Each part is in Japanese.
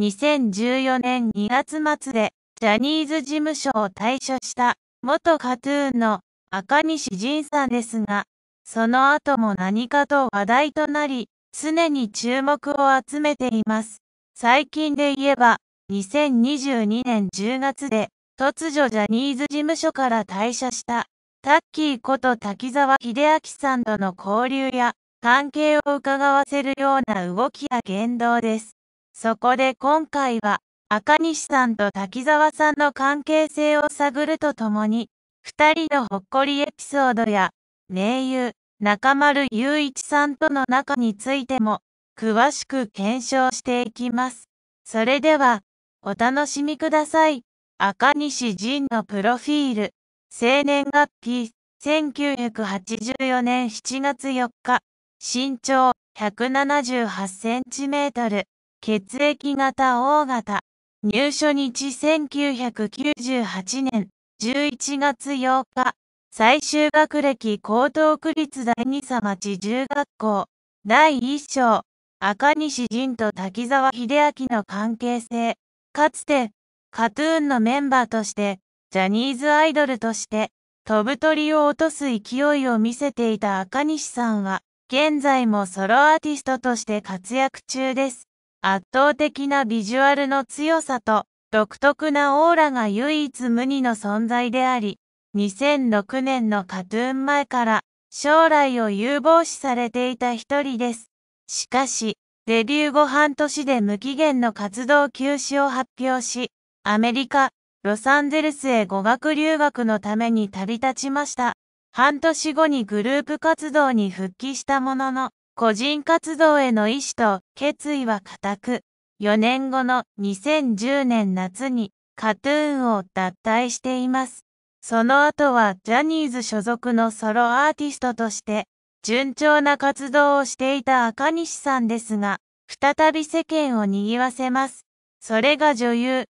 2014年2月末でジャニーズ事務所を退所した元カトゥーンの赤西仁さんですが、その後も何かと話題となり、常に注目を集めています。最近で言えば、2022年10月で、突如ジャニーズ事務所から退社した、タッキーこと滝沢秀明さんとの交流や、関係を伺わせるような動きや言動です。そこで今回は、赤西さんと滝沢さんの関係性を探るとともに、二人のほっこりエピソードや、名優、中丸雄一さんとの仲についても、詳しく検証していきます。それでは、お楽しみください。赤西仁のプロフィール、生年月日、1984年7月4日、身長178センチメートル、血液型 O 型。入所日1998年11月8日。最終学歴高等区立第二佐町中学校。第1章。赤西仁と滝沢秀明の関係性。かつて、カトゥーンのメンバーとして、ジャニーズアイドルとして、飛ぶ鳥を落とす勢いを見せていた赤西さんは、現在もソロアーティストとして活躍中です。圧倒的なビジュアルの強さと独特なオーラが唯一無二の存在であり、2006年のカトゥーン前から将来を有望視されていた一人です。しかし、デビュー後半年で無期限の活動休止を発表し、アメリカ、ロサンゼルスへ語学留学のために旅立ちました。半年後にグループ活動に復帰したものの、個人活動への意志と決意は固く、4年後の2010年夏にカトゥーンを脱退しています。その後はジャニーズ所属のソロアーティストとして順調な活動をしていた赤西さんですが、再び世間を賑わせます。それが女優、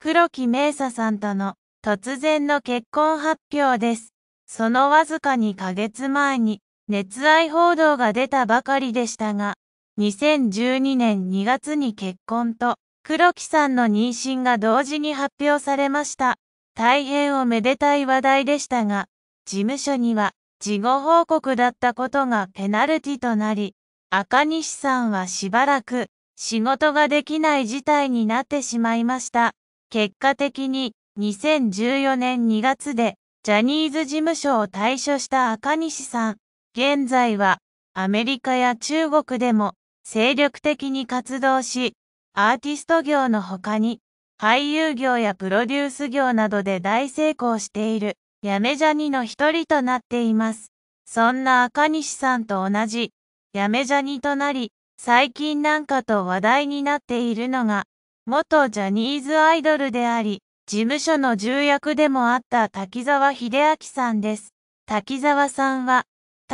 黒木明イさんとの突然の結婚発表です。そのわずか2ヶ月前に熱愛報道が出たばかりでしたが、2012年2月に結婚と黒木さんの妊娠が同時に発表されました。大変おめでたい話題でしたが、事務所には事後報告だったことがペナルティとなり、赤西さんはしばらく仕事ができない事態になってしまいました。結果的に2014年2月でジャニーズ事務所を退所した赤西さん。現在はアメリカや中国でも精力的に活動し、アーティスト業の他に俳優業やプロデュース業などで大成功しているやめジャニの一人となっています。そんな赤西さんと同じやめジャニとなり、最近なんかと話題になっているのが、元ジャニーズアイドルであり、事務所の重役でもあった滝沢秀明さんです。滝沢さんは、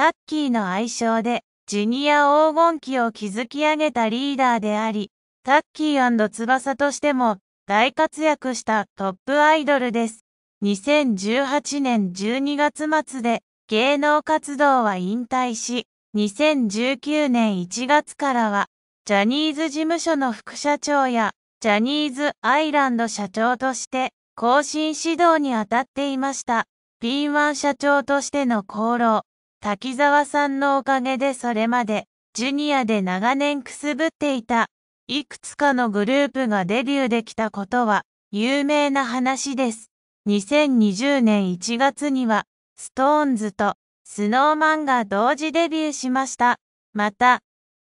タッキーの愛称で、ジュニア黄金期を築き上げたリーダーであり、タッキー翼としても大活躍したトップアイドルです。2018年12月末で芸能活動は引退し、2019年1月からは、ジャニーズ事務所の副社長や、ジャニーズアイランド社長として、更新指導に当たっていました。P1 社長としての功労、滝沢さんのおかげでそれまで、ジュニアで長年くすぶっていた、いくつかのグループがデビューできたことは、有名な話です。2020年1月には、ストーンズとスノーマンが同時デビューしました。また、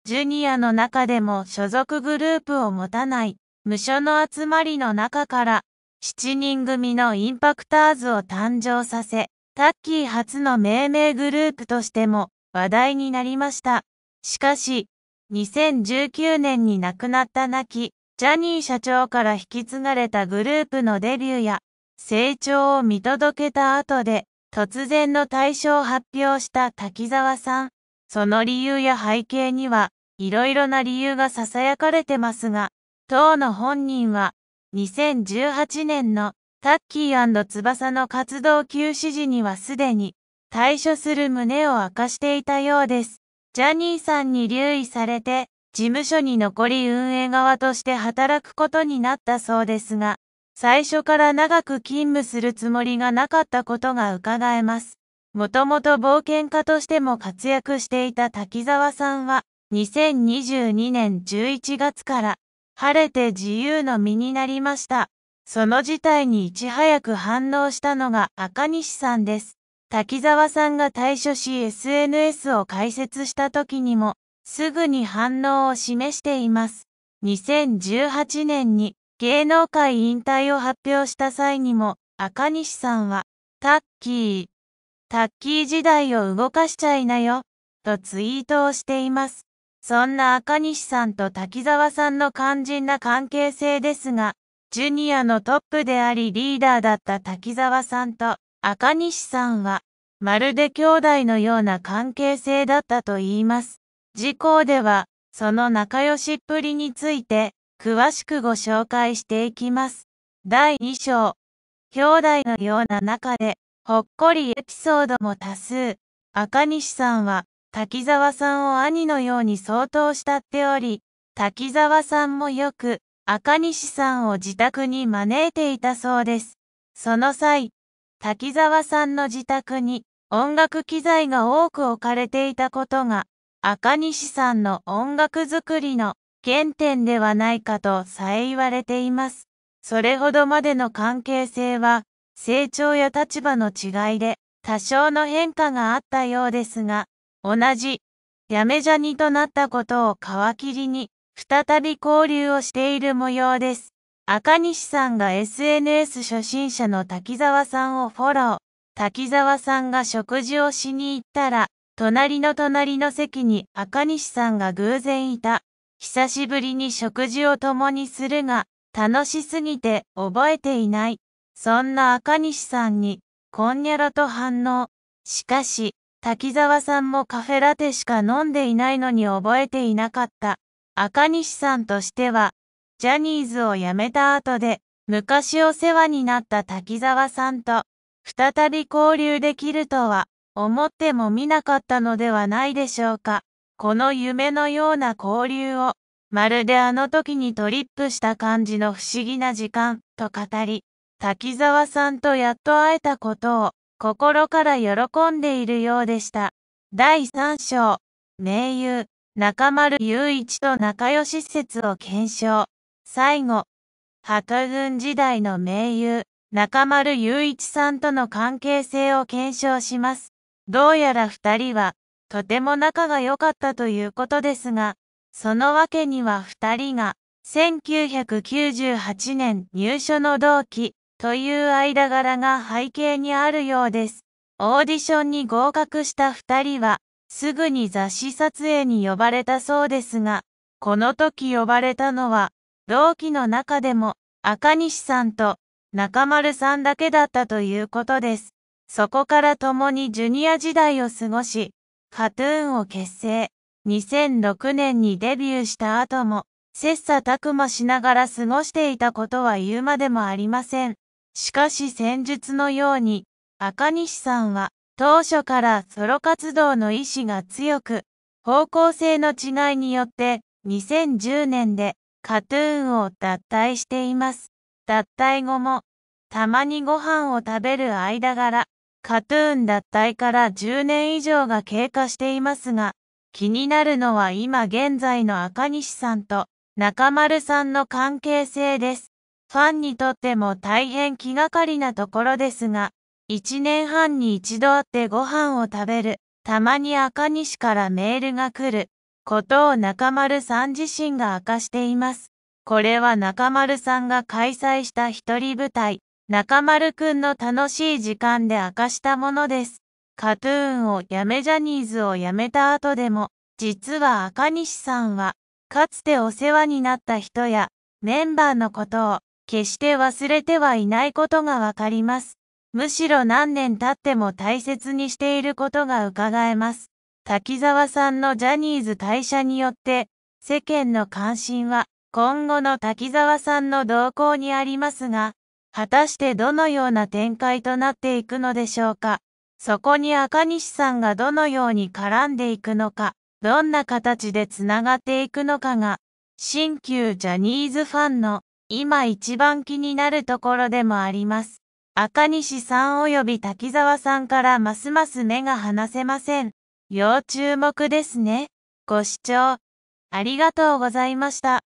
ジュニアの中でも所属グループを持たない無所の集まりの中から7人組のインパクターズを誕生させ、タッキー初の命名グループとしても話題になりました。しかし、2019年に亡くなった亡き、ジャニー社長から引き継がれたグループのデビューや、成長を見届けた後で、突然の対象を発表した滝沢さん。その理由や背景には、いろいろな理由が囁かれてますが、当の本人は、2018年のタッキー翼の活動休止時にはすでに退所する旨を明かしていたようです。ジャニーさんに留意されて、事務所に残り運営側として働くことになったそうですが、最初から長く勤務するつもりがなかったことが伺えます。もともと冒険家としても活躍していた滝沢さんは、2022年11月から、晴れて自由の身になりました。その事態にいち早く反応したのが赤西さんです。滝沢さんが対処し SNS を開設した時にも、すぐに反応を示しています。2018年に芸能界引退を発表した際にも、赤西さんは、タッキー、タッキー時代を動かしちゃいなよ、とツイートをしています。そんな赤西さんと滝沢さんの肝心な関係性ですが、ジュニアのトップでありリーダーだった滝沢さんと赤西さんは、まるで兄弟のような関係性だったと言います。事項では、その仲良しっぷりについて、詳しくご紹介していきます。第2章。兄弟のような中で、ほっこりエピソードも多数。赤西さんは、滝沢さんを兄のように相当慕っており、滝沢さんもよく、赤西さんを自宅に招いていたそうです。その際、滝沢さんの自宅に音楽機材が多く置かれていたことが、赤西さんの音楽作りの原点ではないかとさえ言われています。それほどまでの関係性は、成長や立場の違いで多少の変化があったようですが、同じ、やめじゃにとなったことを皮切りに、再び交流をしている模様です。赤西さんが SNS 初心者の滝沢さんをフォロー。滝沢さんが食事をしに行ったら、隣の隣の席に赤西さんが偶然いた。久しぶりに食事を共にするが、楽しすぎて覚えていない。そんな赤西さんに、こんにゃろと反応。しかし、滝沢さんもカフェラテしか飲んでいないのに覚えていなかった。赤西さんとしては、ジャニーズを辞めた後で、昔お世話になった滝沢さんと、再び交流できるとは、思ってもみなかったのではないでしょうか。この夢のような交流を、まるであの時にトリップした感じの不思議な時間、と語り、滝沢さんとやっと会えたことを、心から喜んでいるようでした。第3章、名優。中丸雄一と仲良し説を検証。最後、鳩軍時代の名優、中丸雄一さんとの関係性を検証します。どうやら二人は、とても仲が良かったということですが、そのわけには二人が、1998年入所の同期、という間柄が背景にあるようです。オーディションに合格した二人は、すぐに雑誌撮影に呼ばれたそうですが、この時呼ばれたのは、同期の中でも赤西さんと中丸さんだけだったということです。そこから共にジュニア時代を過ごし、カトゥーンを結成。2006年にデビューした後も、切磋琢磨しながら過ごしていたことは言うまでもありません。しかし戦術のように、赤西さんは、当初からソロ活動の意志が強く、方向性の違いによって2010年でカトゥーンを脱退しています。脱退後も、たまにご飯を食べる間柄、カトゥーン脱退から10年以上が経過していますが、気になるのは今現在の赤西さんと中丸さんの関係性です。ファンにとっても大変気がかりなところですが、一年半に一度会ってご飯を食べる。たまに赤西からメールが来る。ことを中丸さん自身が明かしています。これは中丸さんが開催した一人舞台、中丸くんの楽しい時間で明かしたものです。カトゥーンを辞めジャニーズを辞めた後でも、実は赤西さんは、かつてお世話になった人やメンバーのことを決して忘れてはいないことがわかります。むしろ何年経っても大切にしていることが伺えます。滝沢さんのジャニーズ退社によって、世間の関心は今後の滝沢さんの動向にありますが、果たしてどのような展開となっていくのでしょうか。そこに赤西さんがどのように絡んでいくのか、どんな形で繋がっていくのかが、新旧ジャニーズファンの今一番気になるところでもあります。赤西さん及び滝沢さんからますます目が離せません。要注目ですね。ご視聴ありがとうございました。